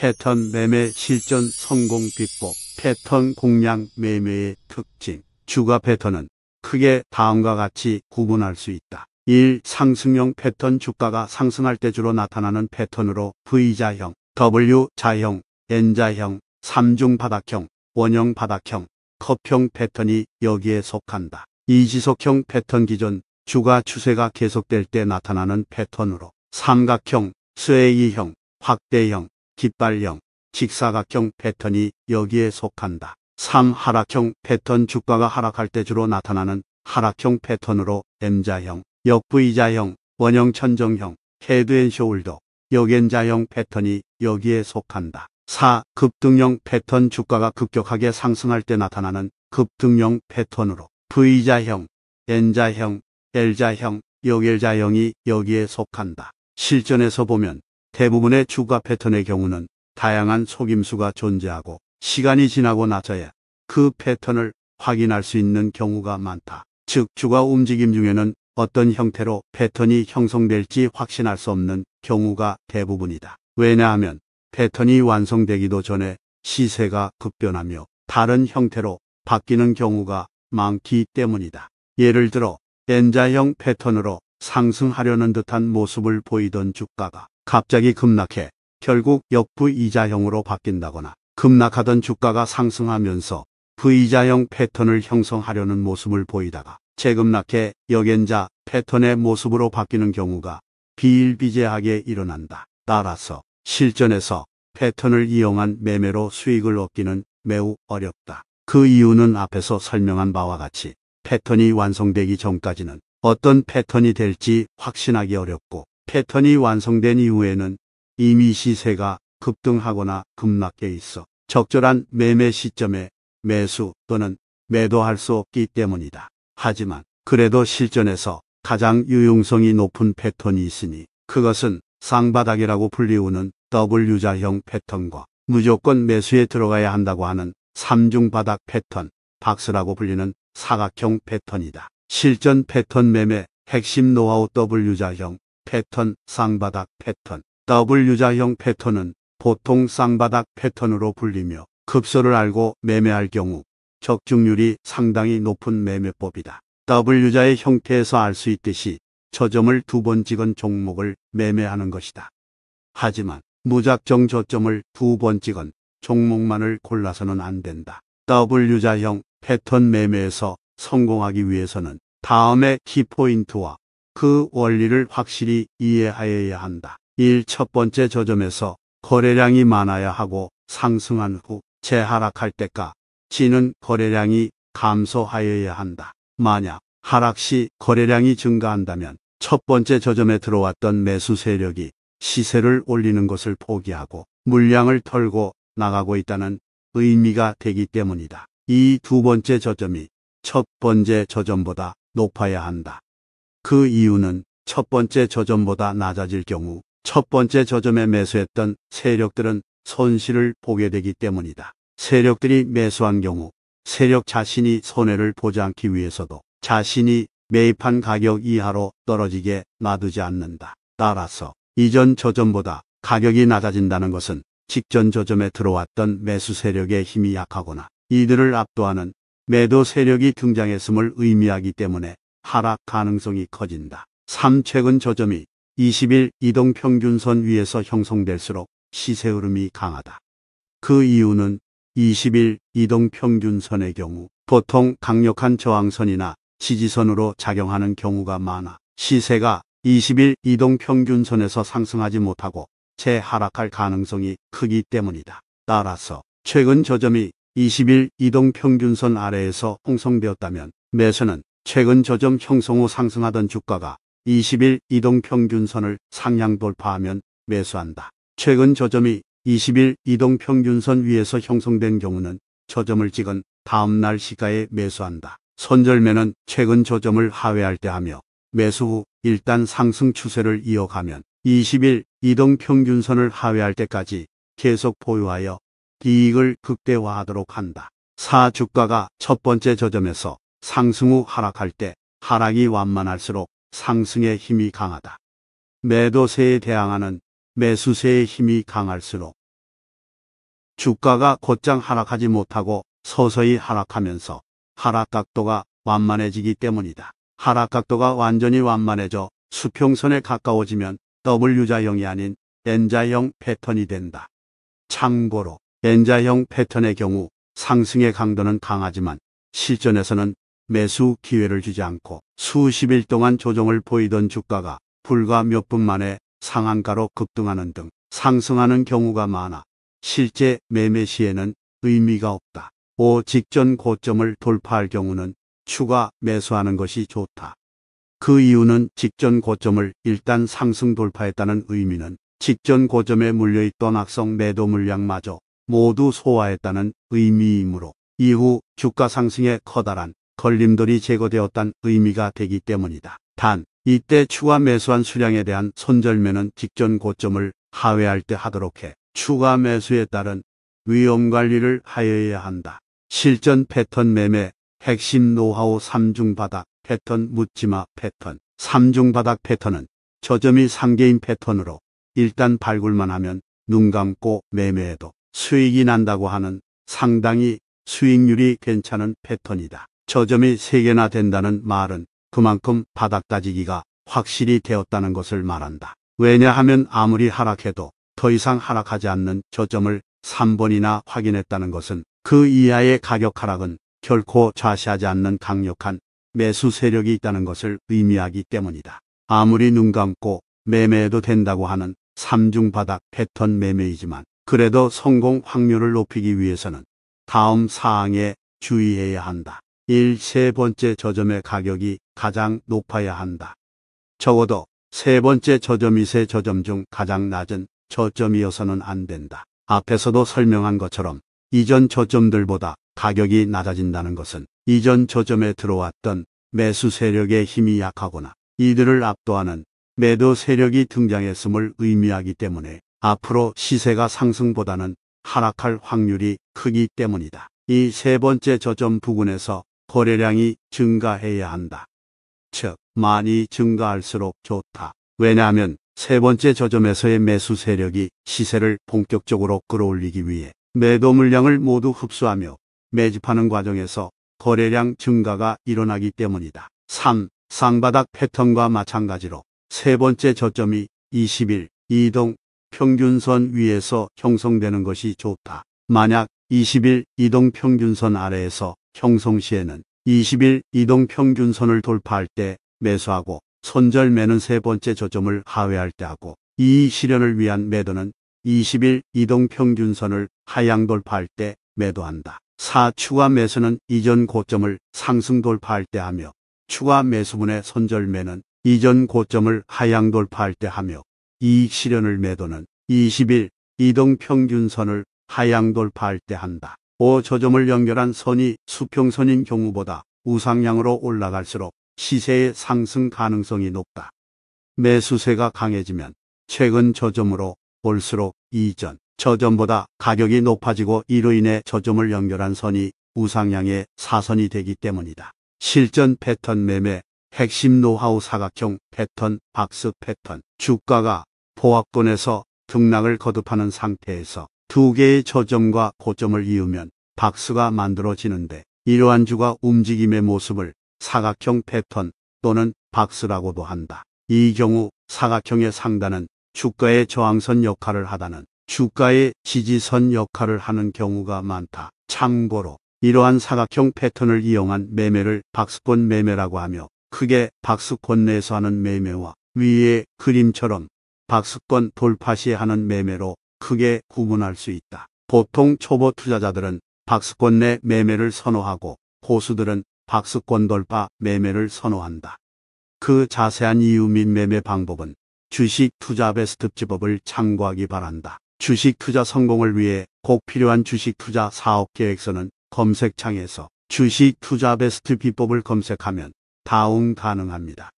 패턴 매매 실전 성공 비법, 패턴 공략 매매의 특징, 주가 패턴은 크게 다음과 같이 구분할 수 있다. 1. 상승형 패턴 주가가 상승할 때 주로 나타나는 패턴으로 V자형, W자형, N자형, 3중 바닥형, 원형 바닥형, 컵형 패턴이 여기에 속한다. 2. 지속형 패턴 기존 주가 추세가 계속될 때 나타나는 패턴으로 삼각형, 스웨이형, 확대형, 깃발형, 직사각형 패턴이 여기에 속한다. 3. 하락형 패턴 주가가 하락할 때 주로 나타나는 하락형 패턴으로 M자형, 역부이자형, 원형 천정형, 헤드 앤쇼울더 역엔자형 패턴이 여기에 속한다. 4. 급등형 패턴 주가가 급격하게 상승할 때 나타나는 급등형 패턴으로 V자형, N자형, L자형, 역일자형이 여기에 속한다. 실전에서 보면 대부분의 주가 패턴의 경우는 다양한 속임수가 존재하고 시간이 지나고 나서야 그 패턴을 확인할 수 있는 경우가 많다. 즉 주가 움직임 중에는 어떤 형태로 패턴이 형성될지 확신할 수 없는 경우가 대부분이다. 왜냐하면 패턴이 완성되기도 전에 시세가 급변하며 다른 형태로 바뀌는 경우가 많기 때문이다. 예를 들어 N자형 패턴으로 상승하려는 듯한 모습을 보이던 주가가 갑자기 급락해 결국 역부이자형으로 바뀐다거나 급락하던 주가가 상승하면서 V자형 패턴을 형성하려는 모습을 보이다가 재급락해 역연자 패턴의 모습으로 바뀌는 경우가 비일비재하게 일어난다. 따라서 실전에서 패턴을 이용한 매매로 수익을 얻기는 매우 어렵다. 그 이유는 앞에서 설명한 바와 같이 패턴이 완성되기 전까지는 어떤 패턴이 될지 확신하기 어렵고 패턴이 완성된 이후에는 이미 시세가 급등하거나 급락해 있어 적절한 매매 시점에 매수 또는 매도할 수 없기 때문이다. 하지만 그래도 실전에서 가장 유용성이 높은 패턴이 있으니 그것은 상바닥이라고 불리우는 W자형 패턴과 무조건 매수에 들어가야 한다고 하는 삼중바닥 패턴, 박스라고 불리는 사각형 패턴이다. 실전 패턴 매매 핵심 노하우 W자형 패턴, 쌍바닥 패턴, W자형 패턴은 보통 쌍바닥 패턴으로 불리며 급소를 알고 매매할 경우 적중률이 상당히 높은 매매법이다. W자의 형태에서 알 수 있듯이 저점을 두 번 찍은 종목을 매매하는 것이다. 하지만 무작정 저점을 두 번 찍은 종목만을 골라서는 안 된다. W자형 패턴 매매에서 성공하기 위해서는 다음의 키포인트와 그 원리를 확실히 이해하여야 한다. 1. 첫 번째 저점에서 거래량이 많아야 하고 상승한 후 재하락할 때까지는 거래량이 감소하여야 한다. 만약 하락 시 거래량이 증가한다면 첫 번째 저점에 들어왔던 매수 세력이 시세를 올리는 것을 포기하고 물량을 털고 나가고 있다는 의미가 되기 때문이다. 이 두 번째 저점이 첫 번째 저점보다 높아야 한다. 그 이유는 첫 번째 저점보다 낮아질 경우 첫 번째 저점에 매수했던 세력들은 손실을 보게 되기 때문이다. 세력들이 매수한 경우 세력 자신이 손해를 보지 않기 위해서도 자신이 매입한 가격 이하로 떨어지게 놔두지 않는다. 따라서 이전 저점보다 가격이 낮아진다는 것은 직전 저점에 들어왔던 매수 세력의 힘이 약하거나 이들을 압도하는 매도 세력이 등장했음을 의미하기 때문에 하락 가능성이 커진다. 3. 최근 저점이 20일 이동평균선 위에서 형성될수록 시세 흐름이 강하다. 그 이유는 20일 이동평균선의 경우 보통 강력한 저항선이나 지지선으로 작용하는 경우가 많아 시세가 20일 이동평균선에서 상승하지 못하고 재하락할 가능성이 크기 때문이다. 따라서 최근 저점이 20일 이동평균선 아래에서 형성되었다면 매수는 최근 저점 형성후 상승하던 주가가 20일 이동 평균선을 상향 돌파하면 매수한다. 최근 저점이 20일 이동 평균선 위에서 형성된 경우는 저점을 찍은 다음날 시가에 매수한다. 손절매는 최근 저점을 하회할 때 하며 매수 후 일단 상승 추세를 이어가면 20일 이동 평균선을 하회할 때까지 계속 보유하여 이익을 극대화하도록 한다. 4. 주가가 첫 번째 저점에서 상승 후 하락할 때 하락이 완만할수록 상승의 힘이 강하다. 매도세에 대항하는 매수세의 힘이 강할수록 주가가 곧장 하락하지 못하고 서서히 하락하면서 하락각도가 완만해지기 때문이다. 하락각도가 완전히 완만해져 수평선에 가까워지면 W자형이 아닌 N자형 패턴이 된다. 참고로 N자형 패턴의 경우 상승의 강도는 강하지만 실전에서는 매수 기회를 주지 않고 수십 일 동안 조정을 보이던 주가가 불과 몇 분 만에 상한가로 급등하는 등 상승하는 경우가 많아 실제 매매 시에는 의미가 없다. 오 직전 고점을 돌파할 경우는 추가 매수하는 것이 좋다. 그 이유는 직전 고점을 일단 상승 돌파했다는 의미는 직전 고점에 물려있던 악성 매도 물량마저 모두 소화했다는 의미이므로 이후 주가 상승에 커다란 걸림돌이 제거되었단 의미가 되기 때문이다. 단, 이때 추가 매수한 수량에 대한 손절매는 직전 고점을 하회할 때 하도록 해 추가 매수에 따른 위험관리를 하여야 한다. 실전 패턴 매매, 핵심 노하우 3중 바닥 패턴 묻지마 패턴 3중 바닥 패턴은 저점이 3개인 패턴으로 일단 발굴만 하면 눈 감고 매매해도 수익이 난다고 하는 상당히 수익률이 괜찮은 패턴이다. 저점이 3개나 된다는 말은 그만큼 바닥 다지기가 확실히 되었다는 것을 말한다. 왜냐하면 아무리 하락해도 더 이상 하락하지 않는 저점을 3번이나 확인했다는 것은 그 이하의 가격 하락은 결코 좌시하지 않는 강력한 매수 세력이 있다는 것을 의미하기 때문이다. 아무리 눈 감고 매매해도 된다고 하는 3중바닥 패턴 매매이지만 그래도 성공 확률을 높이기 위해서는 다음 사항에 주의해야 한다. 1. 세 번째 저점의 가격이 가장 높아야 한다. 적어도 세 번째 저점이 세 저점 중 가장 낮은 저점이어서는 안 된다. 앞에서도 설명한 것처럼 이전 저점들보다 가격이 낮아진다는 것은 이전 저점에 들어왔던 매수 세력의 힘이 약하거나 이들을 압도하는 매도 세력이 등장했음을 의미하기 때문에 앞으로 시세가 상승보다는 하락할 확률이 크기 때문이다. 이 세 번째 저점 부근에서 거래량이 증가해야 한다. 즉, 많이 증가할수록 좋다. 왜냐하면 세 번째 저점에서의 매수 세력이 시세를 본격적으로 끌어올리기 위해 매도 물량을 모두 흡수하며 매집하는 과정에서 거래량 증가가 일어나기 때문이다. 3. 상바닥 패턴과 마찬가지로 세 번째 저점이 20일 이동 평균선 위에서 형성되는 것이 좋다. 만약 20일 이동 평균선 아래에서 형성시에는 20일 이동 평균선을 돌파할 때 매수하고 손절 매는 세 번째 저점을 하회할 때 하고 이 실현을 위한 매도는 20일 이동 평균선을 하향 돌파할 때 매도한다. 4. 추가 매수는 이전 고점을 상승 돌파할 때 하며 추가 매수분의 손절 매는 이전 고점을 하향 돌파할 때 하며 이익 실현을 매도는 20일 이동 평균선을 하향 돌파할 때 한다. 5저점을 연결한 선이 수평선인 경우보다 우상향으로 올라갈수록 시세의 상승 가능성이 높다. 매수세가 강해지면 최근 저점으로 볼수록 이전 저점보다 가격이 높아지고 이로 인해 저점을 연결한 선이 우상향의 사선이 되기 때문이다. 실전 패턴 매매, 핵심 노하우 사각형 패턴, 박스 패턴, 주가가 보합권에서 등락을 거듭하는 상태에서 두 개의 저점과 고점을 이으면 박수가 만들어지는데 이러한 주가 움직임의 모습을 사각형 패턴 또는 박스라고도 한다. 이 경우 사각형의 상단은 주가의 저항선 역할을 하다는 주가의 지지선 역할을 하는 경우가 많다. 참고로 이러한 사각형 패턴을 이용한 매매를 박스권 매매라고 하며 크게 박스권 내에서 하는 매매와 위의 그림처럼 박스권 돌파 시 하는 매매로 크게 구분할 수 있다. 보통 초보 투자자들은 박스권 내 매매를 선호하고 고수들은 박스권 돌파 매매를 선호한다. 그 자세한 이유 및 매매 방법은 주식 투자 베스트집업을 참고하기 바란다. 주식 투자 성공을 위해 꼭 필요한 주식 투자 사업 계획서는 검색창에서 주식 투자 베스트 비법을 검색하면 다운 가능합니다.